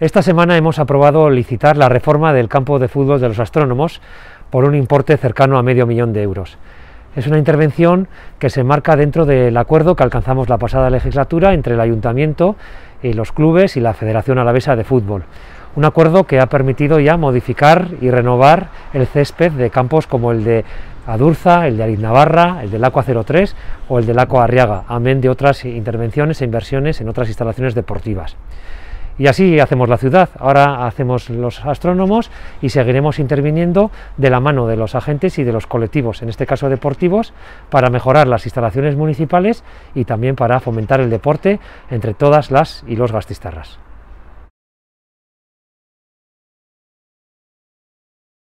Esta semana hemos aprobado licitar la reforma del campo de fútbol de los astrónomos por un importe cercano a medio millón de euros. Es una intervención que se marca dentro del acuerdo que alcanzamos la pasada legislatura entre el ayuntamiento, y los clubes y la Federación Alavesa de Fútbol. Un acuerdo que ha permitido ya modificar y renovar el césped de campos como el de Adurza, el de Ariz Navarra, el del Acua 03 o el del Acua Arriaga, amén de otras intervenciones e inversiones en otras instalaciones deportivas. Y así hacemos la ciudad, ahora hacemos los astrónomos y seguiremos interviniendo de la mano de los agentes y de los colectivos, en este caso deportivos, para mejorar las instalaciones municipales y también para fomentar el deporte entre todas las y los gastistarras.